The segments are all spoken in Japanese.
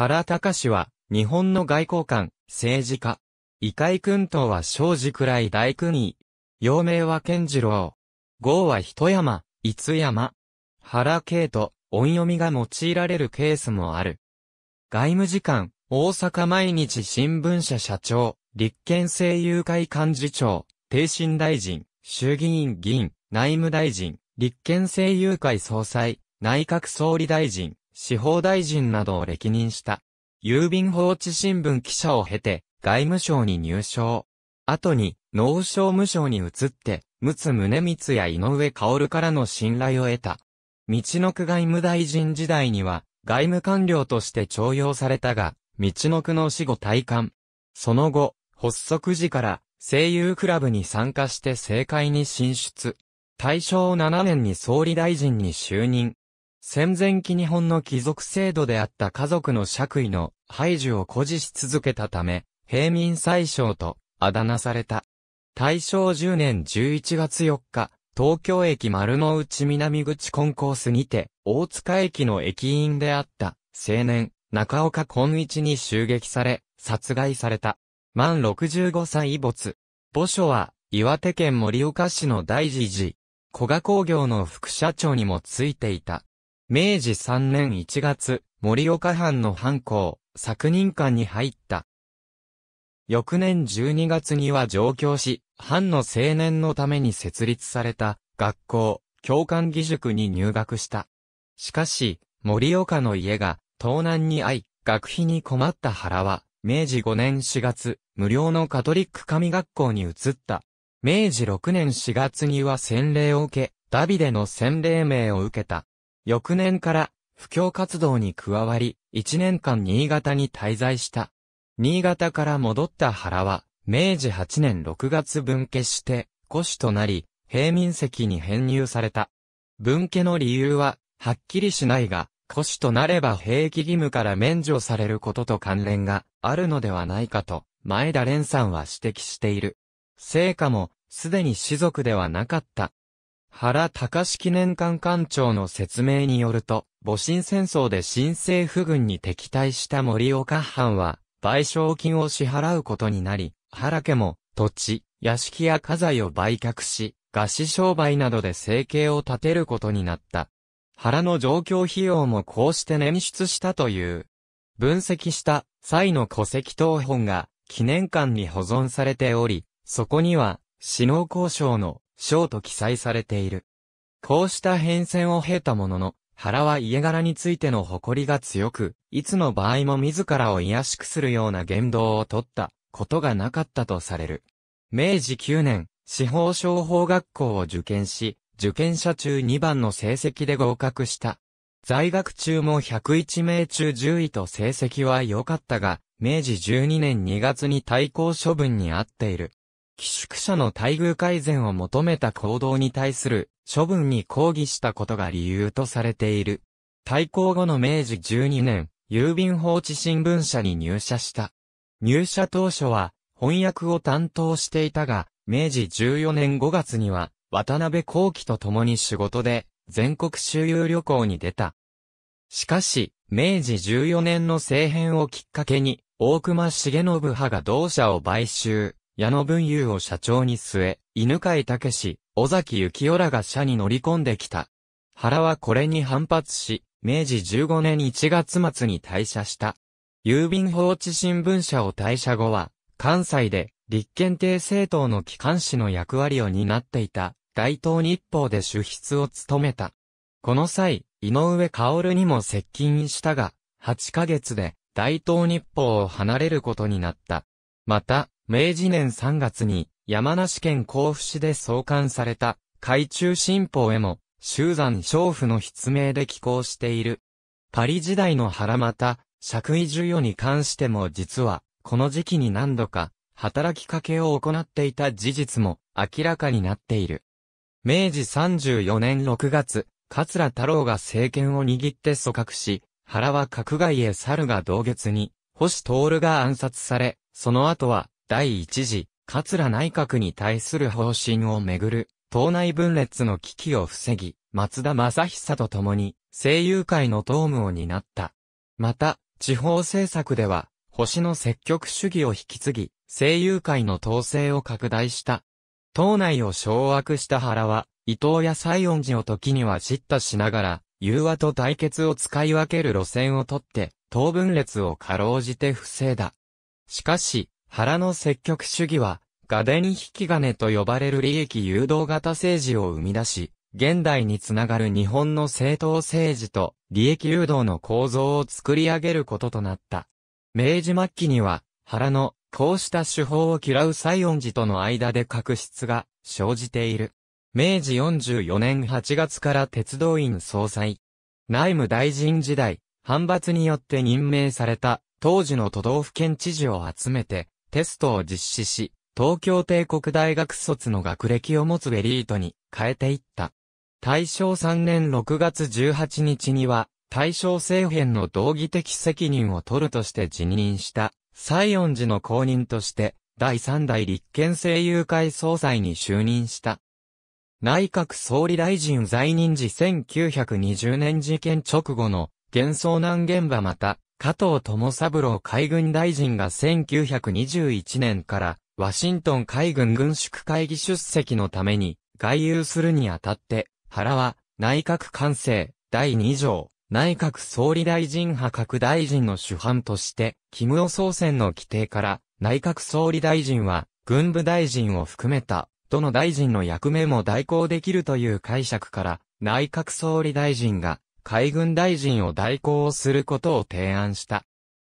原隆は、日本の外交官、政治家。異界君とは庄司くらい大君位。幼名は健次郎。号は一山、一山。原慶と音読みが用いられるケースもある。外務次官、大阪毎日新聞社社長、立憲政友会幹事長、定新大臣、衆議院議員、内務大臣、立憲政友会総裁、内閣総理大臣、司法大臣などを歴任した。郵便放置新聞記者を経て、外務省に入省。後に、農商務省に移って、陸奥宗光や井上薫からの信頼を得た。道のく外務大臣時代には、外務官僚として徴用されたが、道のくの死後退官。その後、発足時から声優クラブに参加して政界に進出。大正7年に総理大臣に就任。戦前期日本の貴族制度であった家族の爵位の排除を誇示し続けたため、平民宰相とあだ名された。大正10年11月4日、東京駅丸の内南口コンコースにて、大塚駅の駅員であった青年、中岡根一に襲撃され、殺害された。満65歳没。墓所は、岩手県盛岡市の大寺寺。古賀工業の副社長にもついていた。明治3年1月、森岡藩の藩校、作人館に入った。翌年12月には上京し、藩の青年のために設立された学校、教官義塾に入学した。しかし、森岡の家が盗難に遭い、学費に困った原は、明治5年4月、無料のカトリック神学校に移った。明治6年4月には洗礼を受け、ダビデの洗礼名を受けた。翌年から、布教活動に加わり、1年間新潟に滞在した。新潟から戻った原は、明治8年6月分家して、古主となり、平民席に編入された。分家の理由は、はっきりしないが、古主となれば兵役義務から免除されることと関連があるのではないかと、前田蓮さんは指摘している。成果も、すでに士族ではなかった原隆記念館館長の説明によると、戊辰戦争で新政府軍に敵対した森岡藩は、賠償金を支払うことになり、原家も、土地、屋敷や家財を売却し、餓死商売などで生計を立てることになった。原の状況費用もこうして捻出したという。分析した際の戸籍等本が記念館に保存されており、そこには、死の交渉の章と記載されている。こうした変遷を経たものの、原は家柄についての誇りが強く、いつの場合も自らを癒しくするような言動をとったことがなかったとされる。明治9年、司法商法学校を受験し、受験者中2番の成績で合格した。在学中も101名中10位と成績は良かったが、明治12年2月に対抗処分にあっている。寄宿舎の待遇改善を求めた行動に対する処分に抗議したことが理由とされている。対抗後の明治12年、郵便放置新聞社に入社した。入社当初は翻訳を担当していたが、明治14年5月には渡辺幸喜と共に仕事で全国周遊旅行に出た。しかし、明治14年の政変をきっかけに、大隈重信派が同社を買収。矢野文雄を社長に据え、犬飼武史、尾崎幸雄らが社に乗り込んできた。原はこれに反発し、明治15年1月末に退社した。郵便放置新聞社を退社後は、関西で立憲帝政党の機関紙の役割を担っていた大東日報で主筆を務めた。この際、井上薫にも接近したが、8ヶ月で大東日報を離れることになった。また、明治年3月に山梨県甲府市で創刊された海中新報へも、修山娼婦の筆名で寄稿している。パリ時代の原又、爵位授与に関しても実は、この時期に何度か、働きかけを行っていた事実も明らかになっている。明治34年6月、桂太郎が政権を握って組閣し、原は閣外へ猿が同月に、星徹が暗殺され、その後は第一次、桂内閣に対する方針をめぐる、党内分裂の危機を防ぎ、松田正久と共に、声優会の党務を担った。また、地方政策では、星の積極主義を引き継ぎ、声優会の統制を拡大した。党内を掌握した原は、伊藤や西園寺を時には叱咤しながら、融和と対決を使い分ける路線をとって、党分裂をかろうじて防いだ。しかし、原の積極主義は、ガデニ引き金と呼ばれる利益誘導型政治を生み出し、現代につながる日本の政党政治と利益誘導の構造を作り上げることとなった。明治末期には、原のこうした手法を嫌う西恩寺との間で確執が生じている。明治44年8月から鉄道院総裁。内務大臣時代、反発によって任命された当時の都道府県知事を集めて、テストを実施し、東京帝国大学卒の学歴を持つエリートに変えていった。大正3年6月18日には、大正政変の道義的責任を取るとして辞任した、西園寺の公認として、第3代立憲政友会総裁に就任した。内閣総理大臣在任時1920年事件直後の、幻想難現場また、加藤智三郎海軍大臣が1921年からワシントン海軍軍縮会議出席のために外遊するにあたって、原は内閣官制第2条内閣総理大臣派各大臣の主犯として、キムオ総選の規定から内閣総理大臣は軍部大臣を含めたどの大臣の役目も代行できるという解釈から内閣総理大臣が海軍大臣を代行することを提案した。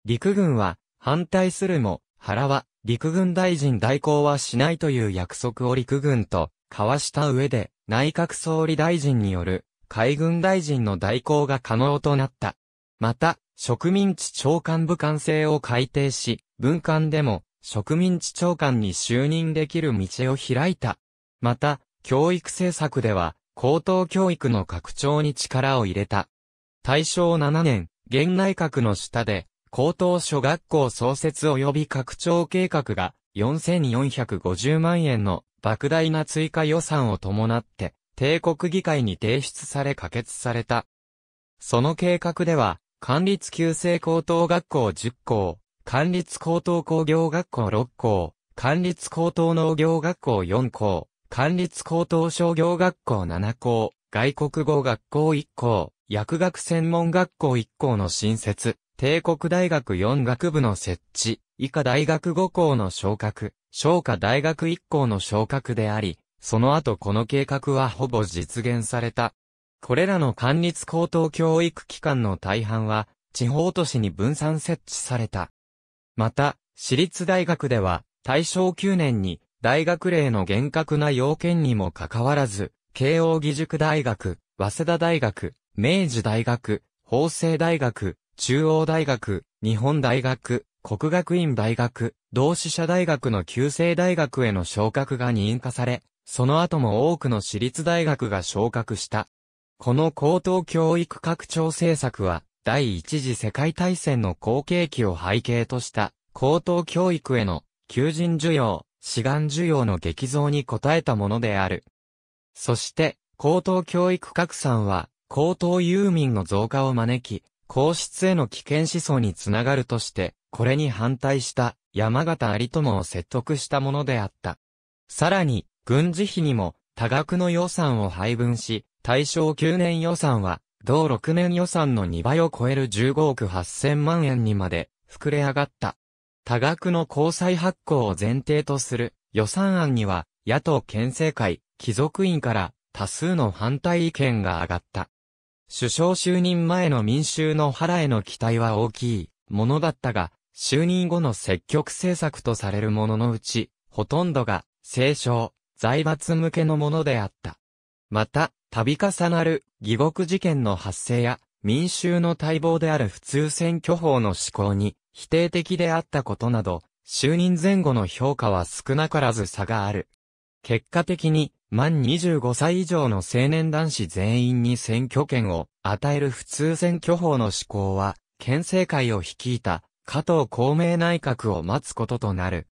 陸軍は反対するも、原は陸軍大臣代行はしないという約束を陸軍と交わした上で内閣総理大臣による海軍大臣の代行が可能となった。また、植民地長官部官制を改定し、文官でも植民地長官に就任できる道を開いた。また、教育政策では、高等教育の拡張に力を入れた。大正7年、現内閣の下で、高等諸学校創設及び拡張計画が4450万円の莫大な追加予算を伴って、帝国議会に提出され可決された。その計画では、管理旧制高等学校10校、管理高等工業学校6校、管理高等農業学校4校、管立高等商業学校7校、外国語学校1校、薬学専門学校1校の新設、帝国大学4学部の設置、以下大学5校の昇格、昇科大学1校の昇格であり、その後この計画はほぼ実現された。これらの管立高等教育機関の大半は、地方都市に分散設置された。また、私立大学では、大正9年に、大学令の厳格な要件にもかかわらず、慶応義塾大学、早稲田大学、明治大学、法政大学、中央大学、日本大学、国学院大学、同志社大学の旧制大学への昇格が認可され、その後も多くの私立大学が昇格した。この高等教育拡張政策は、第一次世界大戦の後継期を背景とした、高等教育への求人需要、志願需要の激増に応えたものである。そして、高等教育拡散は、高等遊民の増加を招き、皇室への危険思想につながるとして、これに反対した山形有友を説得したものであった。さらに、軍事費にも多額の予算を配分し、大正9年予算は、同6年予算の2倍を超える15億8000万円にまで膨れ上がった。多額の交際発行を前提とする予算案には、野党県政会、貴族院から多数の反対意見が上がった。首相就任前の民衆の腹への期待は大きいものだったが、就任後の積極政策とされるもののうち、ほとんどが、政商、財閥向けのものであった。また、度重なる、疑獄事件の発生や、民衆の待望である普通選挙法の施行に、否定的であったことなど、就任前後の評価は少なからず差がある。結果的に、満25歳以上の青年男子全員に選挙権を与える普通選挙法の施行は、県政会を率いた加藤公明内閣を待つこととなる。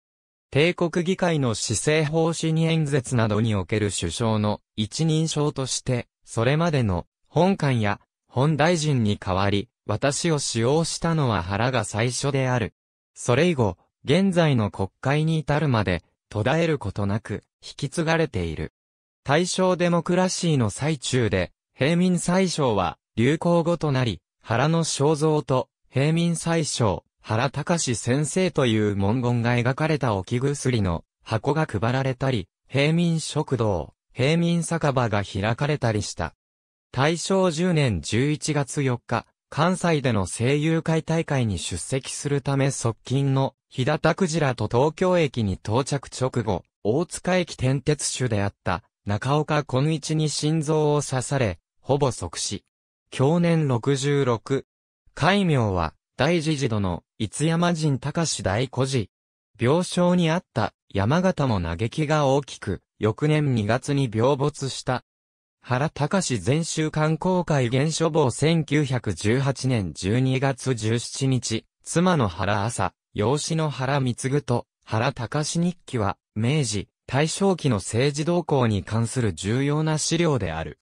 帝国議会の施政方針演説などにおける首相の一人称として、それまでの本官や本大臣に代わり、私を使用したのは原が最初である。それ以後、現在の国会に至るまで、途絶えることなく、引き継がれている。大正デモクラシーの最中で、平民最小は、流行語となり、原の肖像と、平民最小、原隆先生という文言が描かれた置き薬の箱が配られたり、平民食堂、平民酒場が開かれたりした。大正10年11月4日、関西での声優会大会に出席するため側近の日田拓司らと東京駅に到着直後、大塚駅転鉄手であった中岡昆一に心臓を刺され、ほぼ即死。去年66。戒名は、大寺寺殿、逸山人高志大孤児。病床にあった山形も嘆きが大きく、翌年2月に病没した。原隆全集観光会原書防1918年12月17日、妻の原朝、養子の原貢と原隆日記は、明治、大正期の政治動向に関する重要な資料である。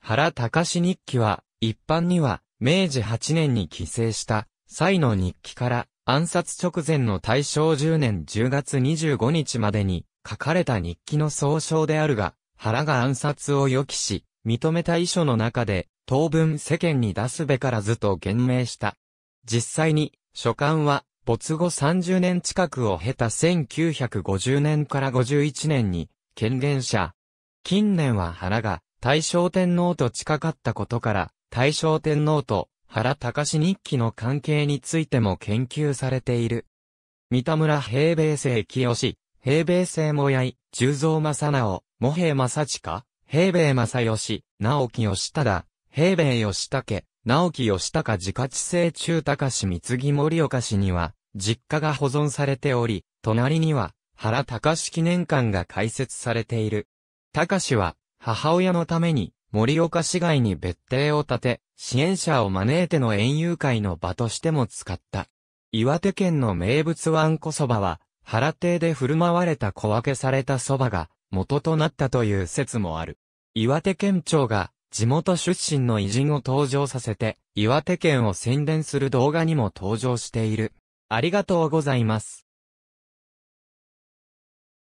原隆日記は、一般には、明治8年に帰省した、際の日記から、暗殺直前の大正10年10月25日までに、書かれた日記の総称であるが、原が暗殺を予期し、認めた遺書の中で、当分世間に出すべからずと言明した。実際に、書簡は、没後30年近くを経た1950年から51年に、権限者。近年は原が、大正天皇と近かったことから、大正天皇と原隆日記の関係についても研究されている。三田村平米生清、平米生もやい、十蔵正直、茂平正親、平米正義、直木義忠、平米義武、直木義孝自家知性中高市三木森岡氏には、実家が保存されており、隣には、原高志記念館が開設されている。高志は、母親のために、森岡市外に別邸を建て、支援者を招いての園遊会の場としても使った。岩手県の名物わんこそばは、原邸で振る舞われた小分けされたそばが、元となったという説もある。岩手県庁が地元出身の偉人を登場させて、岩手県を宣伝する動画にも登場している。ありがとうございます。